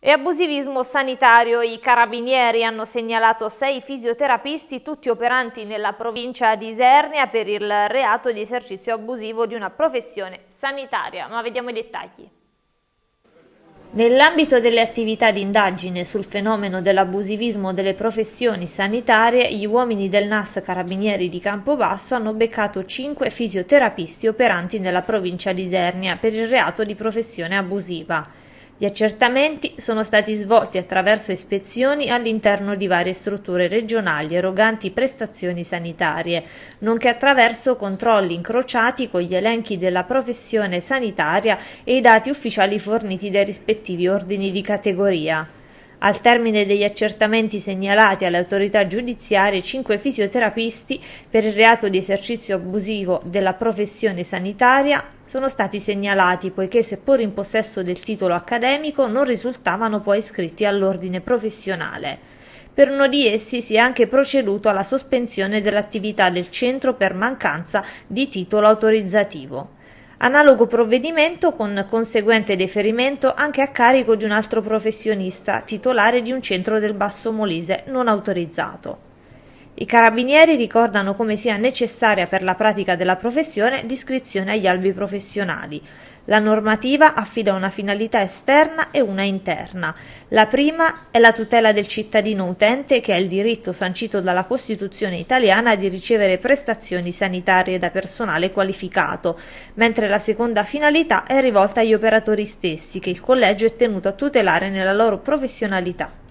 E abusivismo sanitario. I carabinieri hanno segnalato sei fisioterapisti, tutti operanti nella provincia di Isernia, per il reato di esercizio abusivo di una professione sanitaria. Ma vediamo i dettagli. Nell'ambito delle attività di indagine sul fenomeno dell'abusivismo delle professioni sanitarie, gli uomini del NAS Carabinieri di Campobasso hanno beccato cinque fisioterapisti operanti nella provincia di Isernia per il reato di professione abusiva. Gli accertamenti sono stati svolti attraverso ispezioni all'interno di varie strutture regionali eroganti prestazioni sanitarie, nonché attraverso controlli incrociati con gli elenchi della professione sanitaria e i dati ufficiali forniti dai rispettivi ordini di categoria. Al termine degli accertamenti segnalati alle autorità giudiziarie, cinque fisioterapisti per il reato di esercizio abusivo della professione sanitaria sono stati segnalati poiché seppur in possesso del titolo accademico non risultavano poi iscritti all'ordine professionale. Per uno di essi si è anche proceduto alla sospensione dell'attività del centro per mancanza di titolo autorizzativo. Analogo provvedimento con conseguente deferimento anche a carico di un altro professionista, titolare di un centro del Basso Molise, non autorizzato. I carabinieri ricordano come sia necessaria per la pratica della professione l'iscrizione agli albi professionali. La normativa affida una finalità esterna e una interna. La prima è la tutela del cittadino utente che ha il diritto sancito dalla Costituzione italiana di ricevere prestazioni sanitarie da personale qualificato, mentre la seconda finalità è rivolta agli operatori stessi che il collegio è tenuto a tutelare nella loro professionalità.